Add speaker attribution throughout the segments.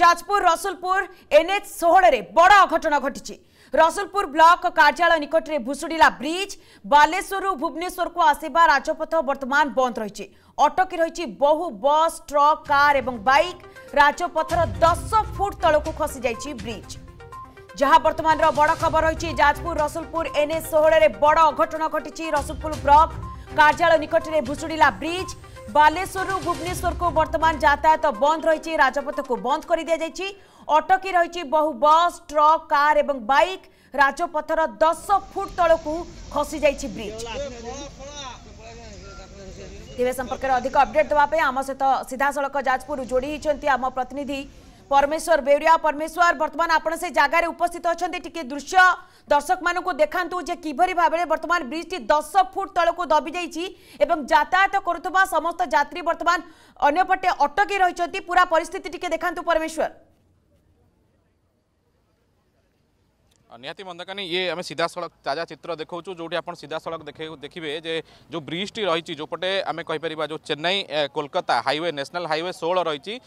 Speaker 1: Jajpur Rasulpur NH ଷୋହଳରେ ବଡ଼ ଅଘଟଣ ଘଟିଛି ରସୁଲପୁର ବ୍ଲକ କାର୍ଯ୍ୟାଳୟ ନିକଟରେ ଭୁଷୁଡ଼ିଲା ବ୍ରିଜ୍ ବାଲେଶ୍ୱରରୁ ଭୁବନେଶ୍ୱରକୁ ଆସିବା ରାଜପଥ ବର୍ତ୍ତମାନ ବନ୍ଦ ରହିଛି ଅଟକି ରହିଛି ବହୁ ବସ୍ ଟ୍ରକ୍ କାର୍ ଏବଂ ବାଇକ୍ ରାଜପଥର ଦଶ ଫୁଟ ତଳକୁ ଖସିଯାଇଛି ବ୍ରିଜ୍ ଯାହା ବର୍ତ୍ତମାନର ବଡ଼ ଖବର ରହିଛି ଯାଜପୁର ରସୁଲପୁର ଏନ୍ଏଚ୍ ଷୋହଳରେ ବଡ଼ ଅଘଟଣ ଘଟିଛି ରସୁଲପୁର ବ୍ଲକ କାର୍ଯ୍ୟାଳୟ ନିକଟରେ ଭୁଷୁଡ଼ିଲା ବ୍ରିଜ୍ ବାଲେଶ୍ୱରରୁ ଭୁବନେଶ୍ୱରକୁ ବର୍ତ୍ତମାନ ଯାତାୟାତ ବନ୍ଦ ରହିଛି ରାଜପଥକୁ ବନ୍ଦ କରିଦିଆଯାଇଛି ଅଟକି ରହିଛି ବହୁ ବସ୍ ଟ୍ରକ୍ କାର୍ ଏବଂ ବାଇକ୍ ରାଜପଥର ଦଶ ଫୁଟ ତଳକୁ ଖସିଯାଇଛି ବ୍ରିଜ୍ ତେବେ ସମ୍ପର୍କରେ ଅଧିକ ଅପଡେଟ୍ ଦେବା ପାଇଁ ଆମ ସହିତ ସିଧାସଳଖ ଯାଜପୁରରୁ ଯୋଡ଼ି ହୋଇଛନ୍ତି ଆମ ପ୍ରତିନିଧି परमेश्वर बेउरिया परमेश्वर बर्तमान आपण से जगार उपस्थित अच्छा टी दृश्य दर्शक मान देखा जे कि भाव में बर्तमान ब्रिज टी दस फुट तौक दबी जाइए जातायात करुवा समस्त जात्री बर्तमान अंपटे अटकी रही पूरा परिस्थिति टी देखा परमेश्वर
Speaker 2: निहाती मंदकानी ये आम सीधा सड़क ताजा चित्र देखा जो आप सीधा सड़क देख देखिए जो ब्रिज ब्रिजटी रही जो पटे आम कहींपर जो Chennai Kolkata highway national highway षोल रही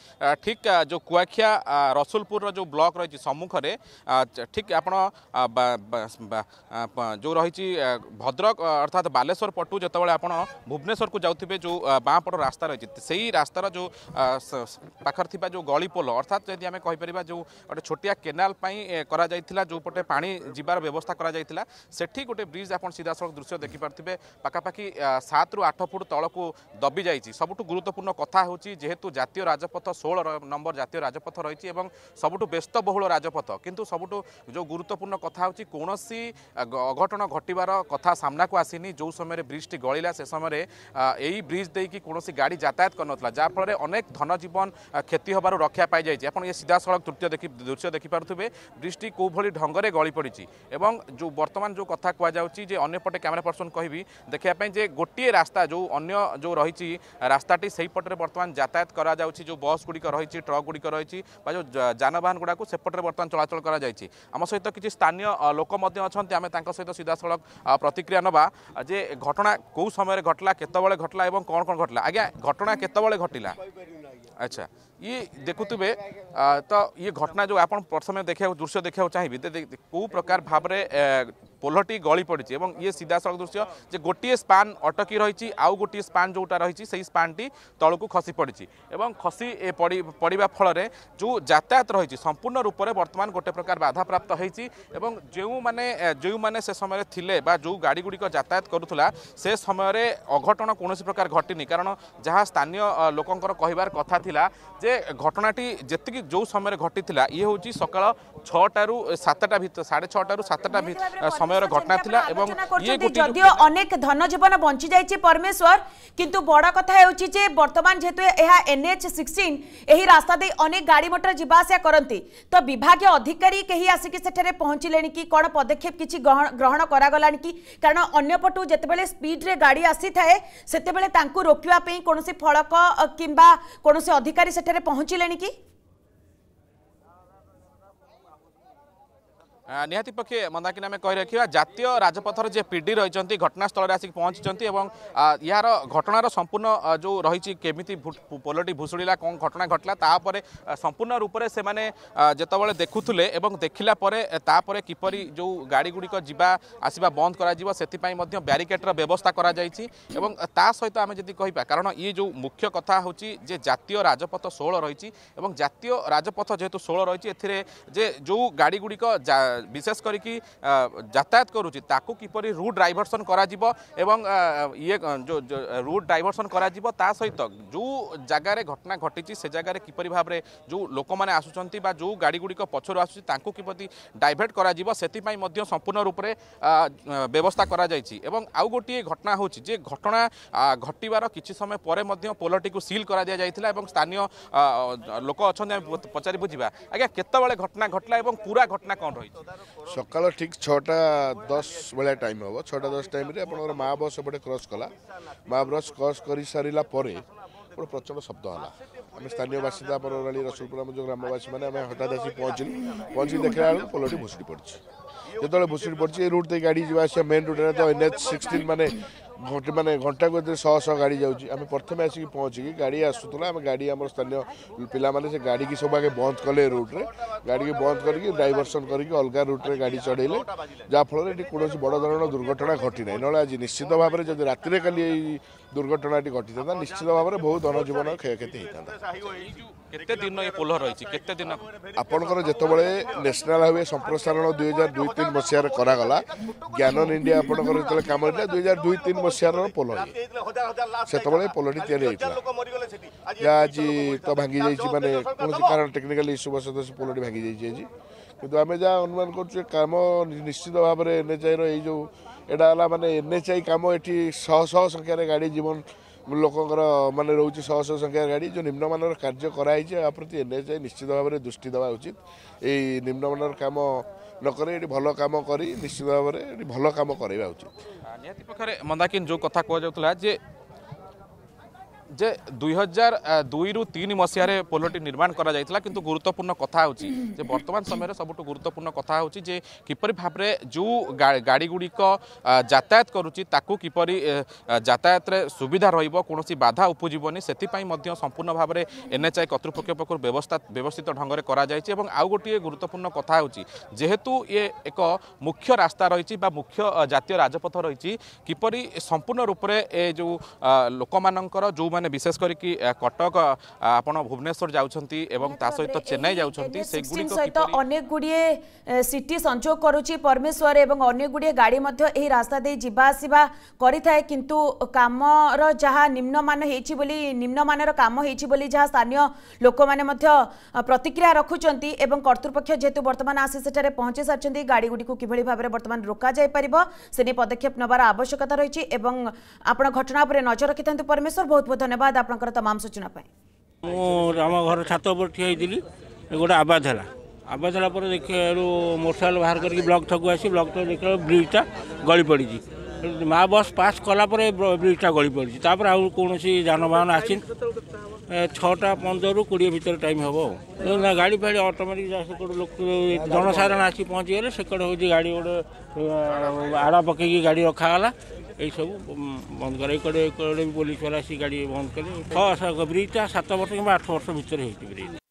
Speaker 2: ठीक जो कुआखिया रसुलपुर जो ब्लक रही सम्मुखें ठीक आप जो रही भद्रक अर्थात बालेश्वर पटु जो आप भुवनेश्वर को जाऊे जो बाँपट रास्ता रही से ही रास्तार जो पाखर थी जो गली पोल अर्थात यदि आम कहींपर जो गोटे छोटिया केनाल जो पटे পাঁচ যাবার ব্যবস্থা করা যাই সেটি গোটে ব্রিজ আপনার সিধাসলখ দৃশ্য দেখিপারে পাখাপাখি সাত রু আট ফুট তলক দবি যাই সবুঠু গুরুত্বপূর্ণ কথা হচ্ছে যেহেতু জাতীয় রাজপথ ষোল নম্বর জাতীয় রাজপথ রয়েছে এবং সবুঠু ব্যস্তবহুল রাজপথ কিন্তু সবুঠু যে গুরুত্বপূর্ণ কথা হচ্ছে কৌশি অঘটন ঘটবার কথা সামনা আসিনি যে সময় ব্রিজটি গলিলা সে সময় এই ব্রিজ দিয়ে কৌশি গাড়ি যাতায়াত করুনলা যা ফলে অনেক ধনজীবন ক্ষতি হবার রক্ষা পাই যাই আপনার ইয়ে সিধাসলখ তৃতীয় দেখি দৃশ্য দেখিপারে ব্রিজটি কোভাবে ঢঙ্গে গলি টলি পড়িছি এবং যে বর্তমান যে কথা কুযাচ্ছি যে অন্যপটে ক্যামেরা পর্সন কহবি দেখা যে গোটিয়ে রাস্তা যে অন্য যে রয়েছে রাস্তাটি সেইপটে বর্তমান যাতায়াত করা যাচ্ছে যে বস গুড়ি রয়েছে ট্রক গুড়ি রয়েছে বা যে যানবাহন গুড়া সেপটে বর্তমান চলাচল করা যাই আমার সহ কিছু স্থানীয় লোক অনেক আমি তাঁর সহ সিধাসলক প্রতিক্রিয়া নবা যে ঘটনা কেউ সময় ঘটলা কেতবে ঘটলা এবং কম কম ঘটলা আজ্ঞা ঘটনা কেতবে ঘটলা ଆଚ୍ଛା ଇଏ ଦେଖୁଥିବେ ତ ଇଏ ଘଟଣା ଯେଉଁ ଆପଣ ପ୍ରଥମେ ଦେଖିବାକୁ ଦୃଶ୍ୟ ଦେଖିବାକୁ ଚାହିଁବି କେଉଁ ପ୍ରକାର ଭାବରେ ପୋଲଟି ଗଳି ପଡ଼ିଛି ଏବଂ ଇଏ ସିଧାସଳଖ ଦୃଶ୍ୟ ଯେ ଗୋଟିଏ ସ୍ପାନ୍ ଅଟକି ରହିଛି ଆଉ ଗୋଟିଏ ସ୍ପାନ୍ ଯେଉଁଟା ରହିଛି ସେଇ ସ୍ପାନ୍ଟି ତଳକୁ ଖସି ପଡ଼ିଛି ଏବଂ ଖସି ପଡ଼ିବା ଫଳରେ ଯେଉଁ ଯାତାୟାତ ରହିଛି ସମ୍ପୂର୍ଣ୍ଣ ରୂପରେ ବର୍ତ୍ତମାନ ଗୋଟେ ପ୍ରକାର ବାଧାପ୍ରାପ୍ତ ହୋଇଛି ଏବଂ ଯେଉଁମାନେ ଯେଉଁମାନେ ସେ ସମୟରେ ଥିଲେ ବା ଯେଉଁ ଗାଡ଼ିଗୁଡ଼ିକ ଯାତାୟାତ କରୁଥିଲା ସେ ସମୟରେ ଅଘଟଣ କୌଣସି ପ୍ରକାର ଘଟିନି କାରଣ ଯାହା ସ୍ଥାନୀୟ ଲୋକଙ୍କର କହିବାର କଥା ଥିଲା ଯେ ଘଟଣାଟି ଯେତିକି ଯେଉଁ ସମୟରେ ଘଟିଥିଲା ଇଏ ହେଉଛି ସକାଳ ଛଅଟାରୁ ସାତଟା ଭିତରେ ସାଢ଼େ ଛଅଟାରୁ ସାତଟା ସମୟର ଘଟଣା ଥିଲା ଏବଂ ଇଏ ଗୋଟିଏ ଯଦିଓ
Speaker 1: ଅନେକ ଧନ ଜୀବନ ବଞ୍ଚି ଯାଇଛି ପରମେଶ୍ୱର କିନ୍ତୁ ବଡ଼ କଥା ହେଉଛି ଯେ ବର୍ତ୍ତମାନ ଯେହେତୁ ଏହା ଏନ୍ଏଚ୍ ସିକ୍ସଟିନ୍ ଏହି ରାସ୍ତା ଦେଇ ଅନେକ ଗାଡ଼ି ମଟର ଯିବା ଆସିବା କରନ୍ତି ତ ବିଭାଗୀୟ ଅଧିକାରୀ କେହି ଆସିକି ସେଠାରେ ପହଞ୍ଚିଲେଣି କି କ'ଣ ପଦକ୍ଷେପ କିଛି ଗ୍ରହଣ କରାଗଲାଣି କି କାରଣ ଅନ୍ୟପଟୁ ଯେତେବେଳେ ସ୍ପିଡ଼ରେ ଗାଡ଼ି ଆସିଥାଏ ସେତେବେଳେ ତାଙ୍କୁ ରୋକିବା ପାଇଁ କୌଣସି ଫଳକ କିମ୍ବା କୌଣସି ଅଧିକାରୀ ସେଠାରେ ପହଞ୍ଚିଲେଣି କି
Speaker 2: নিহতি পক্ষে মନ୍ଦାକିନୀ ଆମେ କହି ରଖିବା ଜାତୀୟ ରାଜପଥର ଯିଏ ପିଡି ରହିଛନ୍ତି ଘଟଣାସ୍ଥଳରେ ଆସିକି ପହଞ୍ଚିଛନ୍ତି ଏବଂ ଏହାର ଘଟଣାର ସମ୍ପୂର୍ଣ୍ଣ ଯେଉଁ ରହିଛି କେମିତି ପୋଲଟି ଭୁଷୁଡ଼ିଲା କ'ଣ ଘଟଣା ଘଟିଲା ତାପରେ ସମ୍ପୂର୍ଣ୍ଣ ରୂପରେ ସେମାନେ ଯେତେବେଳେ ଦେଖୁଥିଲେ ଏବଂ ଦେଖିଲା ପରେ ତାପରେ କିପରି ଯେଉଁ ଗାଡ଼ିଗୁଡ଼ିକ ଯିବା ଆସିବା ବନ୍ଦ କରାଯିବ ସେଥିପାଇଁ ମଧ୍ୟ ବ୍ୟାରିକେଡ଼ର ବ୍ୟବସ୍ଥା କରାଯାଇଛି ଏବଂ ତା ସହିତ ଆମେ ଯଦି କହିବା କାରଣ ଇଏ ଯେଉଁ ମୁଖ୍ୟ କଥା ହେଉଛି ଯେ ଜାତୀୟ ରାଜପଥ ଷୋହଳ ରହିଛି ଏବଂ ଜାତୀୟ ରାଜପଥ ଯେହେତୁ ଷୋହଳ ରହିଛି ଏଥିରେ ଯେ ଯେଉଁ ଗାଡ଼ିଗୁଡ଼ିକ বিশেষ করি যাতায়াত করুচি তাকে কিপর রুট ডাইভরসন করা এবং ইয়ে রুট ডাইভরসন করা তা সহিত যে জায়গায় ঘটনা ঘটিছে সে জায়গায় কিপর ভাবে যে লোক মানে আসুচার বা যে গাড়িগুড়ি পছর আসুচি তাকে কিপর ডাইভেট করা সেপাই সম্পূর্ণ রূপে ব্যবস্থা করা যাই এবং আউ গোটিয়ে ঘটনা হচ্ছে যে ঘটনা ঘটবার কিছু সময় পরে পোলটি সিল করা দিয়ে যাই এবং স্থানীয় লোক অনেক আমি পচারি বুঝবা আজ্ঞা কেতবে ঘটনা ঘটলা এবং পুরা ঘটনা কম রয়েছে
Speaker 3: ସକାଳ ଠିକ୍ ଛଅଟା ଦଶ ଭଳିଆ ଟାଇମ୍ ହେବ ଛଅଟା ଦଶ ଟାଇମ୍ରେ ଆପଣଙ୍କର ମା ବସ୍ ଏପଟେ କ୍ରସ୍ କଲା ମା ବସ୍ କ୍ରସ୍ କରିସାରିଲା ପରେ ଆପଣ ପ୍ରଚଣ୍ଡ ଶବ୍ଦ ହେଲା ଆମେ ସ୍ଥାନୀୟ ବାସିନ୍ଦା ଆମର ରସୁଲପୁର ଆମ ଯେଉଁ ଗ୍ରାମବାସୀମାନେ ଆମେ ହଠାତ୍ ଆସି ପହଞ୍ଚିଲୁ ପହଞ୍ଚିକି ଦେଖିଲା ବେଳକୁ ପୋଲଟି ଭୁଷୁଡ଼ି ପଡ଼ିଛି ଯେତେବେଳେ ଭୁଷୁଡ଼ି ପଡ଼ିଛି ଏ ରୁଟ୍ ଦେଇ ଗାଡ଼ି ଯିବା ଆସିବା ମେନ୍ ରୁଟ୍ରେ ତ ଏନ୍ ସିକ୍ସଟିନ୍ ମାନେ ମାନେ ଘଣ୍ଟାକୁ ଏଥିରେ ଶହ ଶହ ଗାଡ଼ି ଯାଉଛି ଆମେ ପ୍ରଥମେ ଆସିକି ପହଞ୍ଚିକି ଗାଡ଼ି ଆସୁଥିଲା ଆମେ ଗାଡ଼ି ଆମର ସ୍ଥାନୀୟ ପିଲାମାନେ ସେ ଗାଡ଼ିକି ସବୁ ଆଗେ ବନ୍ଦ କଲେ ରୁଟ୍ରେ ଗାଡ଼ିକି ବନ୍ଦ କରିକି ଡାଇଭରସନ୍ କରିକି ଅଲଗା ରୁଟ୍ରେ ଗାଡ଼ି ଚଢ଼େଇଲେ ଯାହାଫଳରେ ଏଠି କୌଣସି ବଡ଼ ଧରଣର ଦୁର୍ଘଟଣା ଘଟି ନାହିଁ ନହେଲେ ଆଜି ନିଶ୍ଚିତ ଭାବରେ ଯଦି ରାତିରେ କାଲି ଏଇ ଦୁର୍ଘଟଣାଟି ଘଟିଥାନ୍ତା ନିଶ୍ଚିତ ଭାବରେ ବହୁତ ଧନଜୀବନ କ୍ଷୟକ୍ଷତି ହୋଇଥାନ୍ତା ଆପଣଙ୍କର ଯେତେବେଳେ ନ୍ୟାସନାଲ୍ ହାଇୱେ ସମ୍ପ୍ରସାରଣ ଦୁଇ ହଜାର ଦୁଇ ତିନି ମସିହାରେ କରାଗଲା ଜ୍ଞାନନ ଇଣ୍ଡିଆ ଆପଣଙ୍କର ଯେତେବେଳେ କାମ ହେଇଥିଲା ଦୁଇ ହଜାର ଦୁଇ ତିନି ସମସ୍ୟାର ପୋଲ ସେତେବେଳେ ପୋଲଟି ତିଆରି ହୋଇଥିଲା ଯାହା ଆଜି ତ ଭାଙ୍ଗି ଯାଇଛି ମାନେ କୌଣସି କାରଣ ଟେକ୍ନିକାଲି ଇସ୍ୟୁ ବଶତଃ ସେ ପୋଲଟି ଭାଙ୍ଗି ଯାଇଛି ଆଜି କିନ୍ତୁ ଆମେ ଯାହା ଅନୁମାନ କରୁଛୁ କାମ ନିଶ୍ଚିତ ଭାବରେ ଏନ୍ଏଚ୍ଆଇର ଏଇ ଯେଉଁ ଏଇଟା ହେଲା ମାନେ ଏନ୍ଏଚ୍ଆଇ କାମ ଏଠି ଶହ ଶହ ସଂଖ୍ୟାରେ ଗାଡ଼ି ଜୀବନ ଲୋକଙ୍କର ମାନେ ରହୁଛି ଶହ ଶହ ସଂଖ୍ୟାର ଗାଡ଼ି ଯେଉଁ ନିମ୍ନମାନର କାର୍ଯ୍ୟ କରାହେଇଛି ଏହା ପ୍ରତି ଏନ୍ ଏଚ୍ ଆଇ ନିଶ୍ଚିତ ଭାବରେ ଦୃଷ୍ଟି ଦେବା ଉଚିତ ଏଇ ନିମ୍ନମାନର କାମ ନ କରି ଏଠି ଭଲ କାମ କରି ନିଶ୍ଚିତ ଭାବରେ ଏଠି ଭଲ କାମ କରାଇବା ଉଚିତ
Speaker 2: ନିହାତି ପକ୍ଷରେ ମନ୍ଦାକିନ୍ ଯେଉଁ କଥା କୁହାଯାଉଥିଲା ଯେ যে দুই হଜାର ଦୁଇରୁ ତିନି ମସିହାରେ ପୋଲଟି ନିର୍ମାଣ କରାଯାଇଥିଲା କିନ୍ତୁ ଗୁରୁତ୍ୱପୂର୍ଣ୍ଣ କଥା ହେଉଛି ଯେ ବର୍ତ୍ତମାନ ସମୟରେ ସବୁଠୁ ଗୁରୁତ୍ୱପୂର୍ଣ୍ଣ କଥା ହେଉଛି ଯେ କିପରି ଭାବରେ ଯେଉଁ ଗାଡ଼ିଗୁଡ଼ିକ ଯାତାୟାତ କରୁଛି ତାକୁ କିପରି ଯାତାୟାତରେ ସୁବିଧା ରହିବ କୌଣସି ବାଧା ଉପୁଜିବନି ସେଥିପାଇଁ ମଧ୍ୟ ସମ୍ପୂର୍ଣ୍ଣ ଭାବରେ ଏନ୍ଏଚ୍ଆଇ କର୍ତ୍ତୃପକ୍ଷ ପକ୍ଷରୁ ବ୍ୟବସ୍ଥା ବ୍ୟବସ୍ଥିତ ଢଙ୍ଗରେ କରାଯାଇଛି ଏବଂ ଆଉ ଗୋଟିଏ ଗୁରୁତ୍ୱପୂର୍ଣ୍ଣ କଥା ହେଉଛି ଯେହେତୁ ଇଏ ଏକ ମୁଖ୍ୟ ରାସ୍ତା ରହିଛି ବା ମୁଖ୍ୟ ଜାତୀୟ ରାଜପଥ ରହିଛି କିପରି ସମ୍ପୂର୍ଣ୍ଣ ରୂପରେ ଏ ଯେଉଁ ଲୋକମାନଙ୍କର ଯେଉଁମାନେ ଯେଉଁମାନେ ବିଶେଷ କରିକି କଟକ ଆପଣ ଭୁବନେଶ୍ୱର ଯାଉଛନ୍ତି ଏବଂ ତା ସହିତ ଚେନ୍ନାଇ ଯାଉଛନ୍ତି ସେଗୁଡ଼ିକ ସହିତ
Speaker 1: ଅନେକ ଗୁଡ଼ିଏ ସିଟି ସଂଯୋଗ କରୁଛି ପରମେଶ୍ୱର ଏବଂ ଅନେକ ଗୁଡ଼ିଏ ଗାଡ଼ି ମଧ୍ୟ ଏହି ରାସ୍ତା ଦେଇ ଯିବା ଆସିବା କରିଥାଏ କିନ୍ତୁ କାମର ଯାହା ନିମ୍ନମାନ ହେଇଛି ବୋଲି ନିମ୍ନମାନର କାମ ହେଇଛି ବୋଲି ଯାହା ସ୍ଥାନୀୟ ଲୋକମାନେ ମଧ୍ୟ ପ୍ରତିକ୍ରିୟା ରଖୁଛନ୍ତି ଏବଂ କର୍ତ୍ତୃପକ୍ଷ ଯେହେତୁ ବର୍ତ୍ତମାନ ଆସି ସେଠାରେ ପହଞ୍ଚି ସାରିଛନ୍ତି ଗାଡ଼ିଗୁଡ଼ିକୁ କିଭଳି ଭାବରେ ବର୍ତ୍ତମାନ ରୋକାଯାଇପାରିବ ସେ ନେଇ ପଦକ୍ଷେପ ନେବାର ଆବଶ୍ୟକତା ରହିଛି ଏବଂ ଆପଣ ଘଟଣା ଉପରେ ନଜର ରଖିଥାନ୍ତୁ ପରମେଶ୍ୱର ବହୁତ ବହୁତ ধন্যবাদ আপনার তমাম সূচনা পাই
Speaker 2: ମୁଁ ଆମ ଘର ଛାତ ଉପରେ ଠିଆ ହେଇଥିଲି ଗୋଟେ ଆବାଜ ହେଲା ଆବାଜ ହେଲା ପରେ ଦେଖିଲାରୁ ମୋଟରସାଇକେଲ ବାହାର କରିକି ବ୍ଲକ୍ ଠାକୁ ଆସି ବ୍ଲକ୍ ଠାକୁ ଦେଖିଲା ବ୍ରିଜ୍ଟା ଗଳି ପଡ଼ିଛି ମା ବସ୍ ପାସ୍ କଲା ପରେ ବ୍ରିଜ୍ଟା ଗଳି ପଡ଼ିଛି ତାପରେ ଆଉ କୌଣସି ଯାନବାହନ ଆସିନି ଛଅଟା ପନ୍ଦରରୁ କୋଡ଼ିଏ ଭିତରେ ଟାଇମ୍ ହେବ ଆଉ ନା ଗାଡ଼ି ଫାଡ଼ି ଅଟୋମେଟିକ୍ ସେପଟେ ଲୋକ ଜନସାଧାରଣ ଆସି ପହଞ୍ଚିଗଲେ ସେକଡ଼େ ହେଉଛି ଗାଡ଼ି ଗୋଟେ ଆଡ଼ ପକେଇକି ଗାଡ଼ି ରଖାଗଲା एसबु बन्द गरेडे बोलिसो गाडी बन्द कले ब्रिजा सत वर्ष कि आठ वर्ष भित्र हो